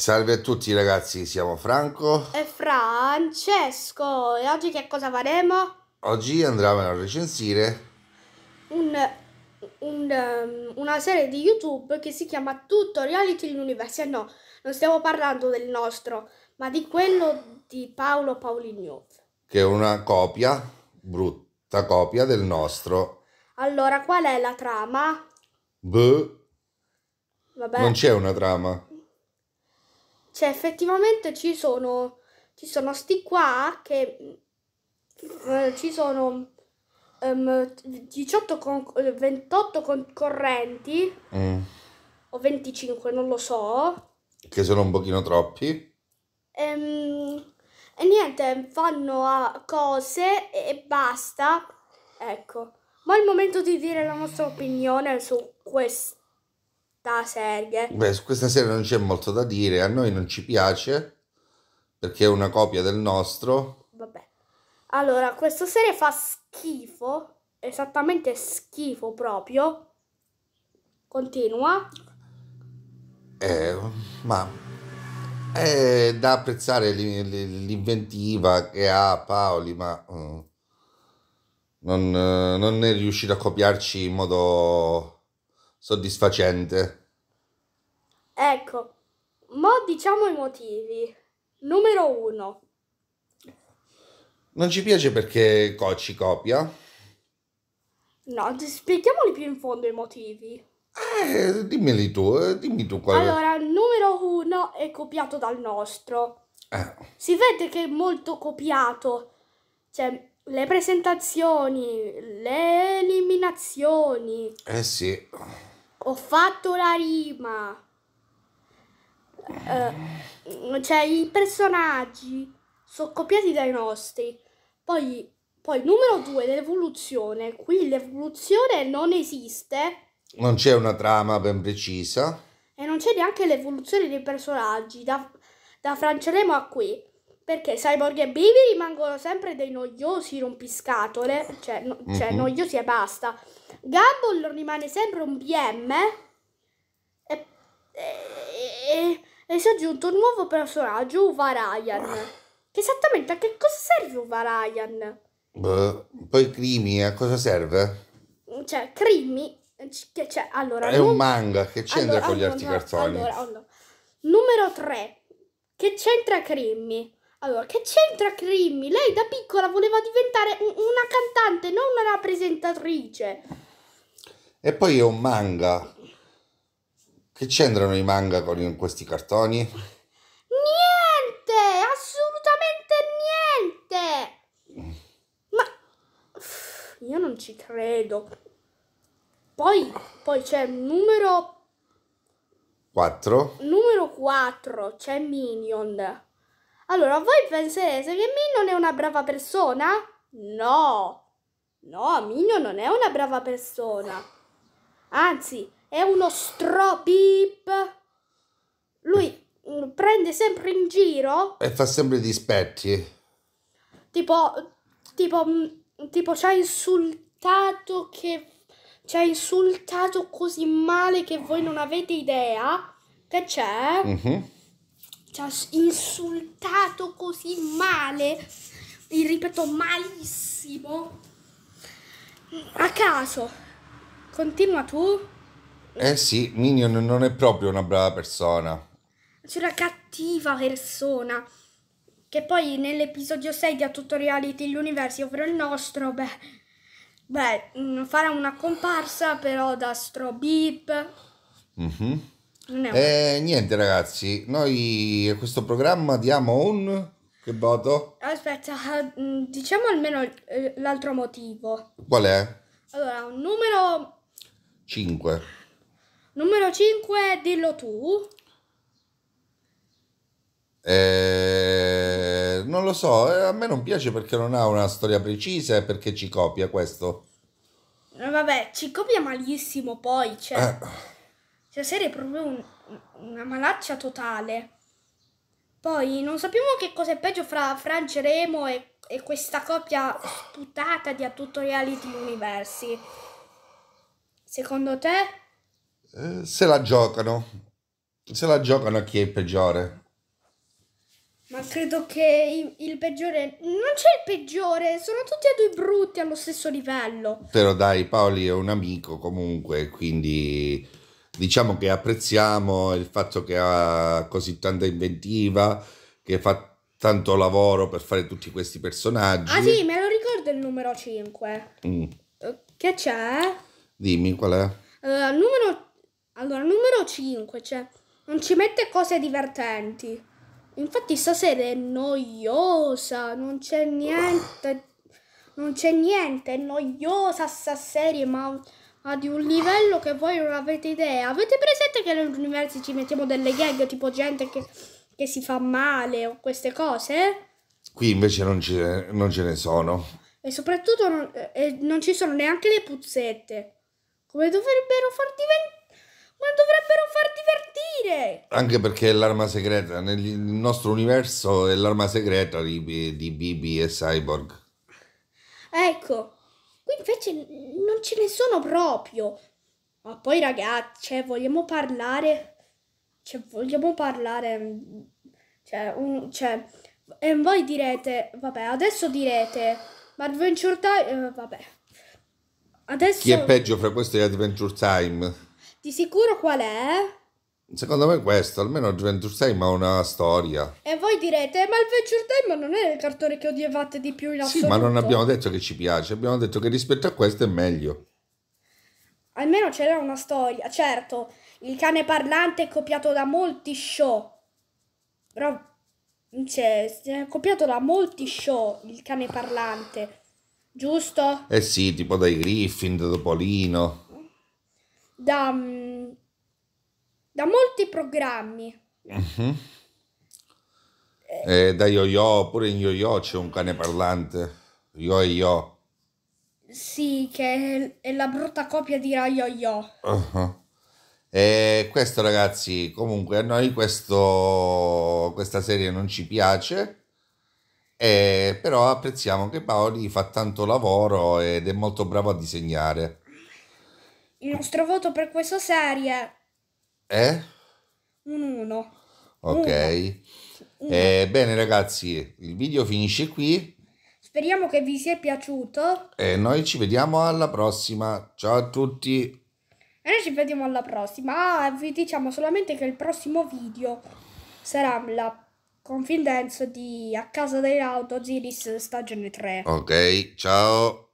Salve a tutti ragazzi, siamo Franco e Francesco e oggi che cosa faremo? Oggi andremo a recensire un, un, um, una serie di YouTube che si chiama Tutto Reality l'Universo. No, non stiamo parlando del nostro, ma di quello di Paolo Paoligno. Che è una copia, brutta copia del nostro. Allora, qual è la trama? Beh, Vabbè. non c'è una trama. Cioè, effettivamente ci sono. Ci sono sti qua che. Eh, ci sono. Um, ehm, 18 con, 28 concorrenti. Mm. O 25, non lo so. Che sono un pochino troppi. Ehm, e niente, fanno cose e basta. Ecco. Ma è il momento di dire la nostra opinione su questo serie. Beh, su questa serie non c'è molto da dire, a noi non ci piace perché è una copia del nostro. Vabbè. Allora, questa serie fa schifo, esattamente schifo proprio. Continua. Eh, ma è eh, da apprezzare l'inventiva che ha Paoli, ma mm, non, non è riuscito a copiarci in modo soddisfacente. Ecco, ma diciamo i motivi. Numero uno. Non ci piace perché co- ci copia? No, spieghiamoli più in fondo i motivi. Eh, dimmeli tu, eh, dimmi tu qual Allora, numero uno è copiato dal nostro. Eh. Si vede che è molto copiato. Cioè, le presentazioni, le eliminazioni. Eh sì ho fatto la rima. Uh, cioè, i personaggi sono copiati dai nostri. Poi, poi numero due, l'evoluzione. Qui l'evoluzione non esiste. Non c'è una trama ben precisa. E non c'è neanche l'evoluzione dei personaggi, da, da Franceremo a qui. Perché Cyborg e Baby rimangono sempre dei noiosi rompiscatole, cioè, no, mm-hmm. noiosi e basta Gumball rimane sempre un PM e, e, e, e si è aggiunto un nuovo personaggio, Uva Ryan. Che esattamente a che cosa serve Uva Ryan? Beh, poi Crimi, a cosa serve? Cioè, Crimi, che c'è, allora... È num- un manga, che c'entra allora, con gli altri allora, cartoni? Allora, allora. Numero 3, che c'entra Crimi? Allora, che c'entra Crimmy? Lei da piccola voleva diventare una cantante, non una rappresentatrice. E poi è un manga. Che c'entrano i manga con questi cartoni? Niente, assolutamente niente. Ma io non ci credo. Poi, poi c'è il numero 4. Numero 4, c'è Minion. Allora, voi penserete che Minion è una brava persona? No. No, Minion non è una brava persona anzi è uno stro Lui prende sempre in giro e fa sempre dispetti. Tipo, tipo, mm, tipo ci ha insultato che ci ha insultato così male che voi non avete idea che c'è. Mm-hmm. Ci ha insultato così male, ripeto malissimo, a caso. Continua tu. Eh sì, Minion non è proprio una brava persona. C'è una cattiva persona. Che poi nell'episodio 6 di A Tutoriality Reality l'Universo, ovvero il nostro, beh, beh, farà una comparsa però da Stro Beep. Mm-hmm. No. Eh, niente ragazzi, noi a questo programma diamo un... Che voto? Aspetta, eh, diciamo almeno eh, l'altro motivo. Qual è? Allora, un numero 5. Numero 5, dillo tu. Eh, non lo so, eh, a me non piace perché non ha una storia precisa e perché ci copia questo. Eh, vabbè, ci copia malissimo poi, cioè... Eh. Cioè, serie è proprio un, una malaccia totale. Poi non sappiamo che cosa è peggio fra Francia e, e questa coppia sputata di a tutto reality universi. Secondo te? Eh, se la giocano. Se la giocano a chi è il peggiore. Ma credo che il peggiore... Non c'è il peggiore, sono tutti e due brutti allo stesso livello. Però dai, Paoli è un amico comunque, quindi diciamo che apprezziamo il fatto che ha così tanta inventiva, che fa tanto lavoro per fare tutti questi personaggi. Ah sì, me lo ricordo il numero 5. Mm. Che c'è? Dimmi qual è. Allora, numero, allora, numero 5, cioè, non ci mette cose divertenti. Infatti stasera è noiosa, non c'è niente, non c'è niente, è noiosa sta serie, ma, ma di un livello che voi non avete idea. Avete presente che nell'universo ci mettiamo delle gag, tipo gente che, che si fa male o queste cose? Qui invece non ce, non ce ne sono. E soprattutto non, eh, non ci sono neanche le puzzette. Come dovrebbero far diventare ma dovrebbero far divertire! Anche perché è l'arma segreta, nel nostro universo è l'arma segreta di, di BB e Cyborg. Ecco, qui invece non ce ne sono proprio. Ma poi ragazzi, cioè, vogliamo parlare... Cioè, vogliamo parlare... Cioè, un, cioè, e voi direte, vabbè, adesso direte, ma Adventure Time... Eh, vabbè. Adesso... Chi è peggio fra questo e Adventure Time? Di sicuro qual è? Secondo me questo, almeno Adventure Time ha una storia. E voi direte, ma Adventure Time non è il cartone che odiavate di più in assoluto. Sì, ma non abbiamo detto che ci piace, abbiamo detto che rispetto a questo è meglio. Almeno c'era una storia, certo, il cane parlante è copiato da molti show. Però, cioè, è copiato da molti show il cane parlante. Giusto? Eh sì, tipo dai Griffin, da Topolino. Da, mm, da molti programmi. Uh-huh. Eh, da Yo-Yo, pure in Yo-Yo c'è un cane parlante. Yo-Yo. Sì, che è la brutta copia di Yo-Yo. Uh-huh. E questo ragazzi, comunque a noi questo, questa serie non ci piace eh, però apprezziamo che Paoli fa tanto lavoro ed è molto bravo a disegnare. Il nostro voto per questa serie è eh? un 1. Ok. Uno. Eh, bene ragazzi, il video finisce qui. Speriamo che vi sia piaciuto. E noi ci vediamo alla prossima. Ciao a tutti. E noi ci vediamo alla prossima. Ah, vi diciamo solamente che il prossimo video sarà la Confidenza di A casa delle auto Ziris stagione 3. Ok, ciao.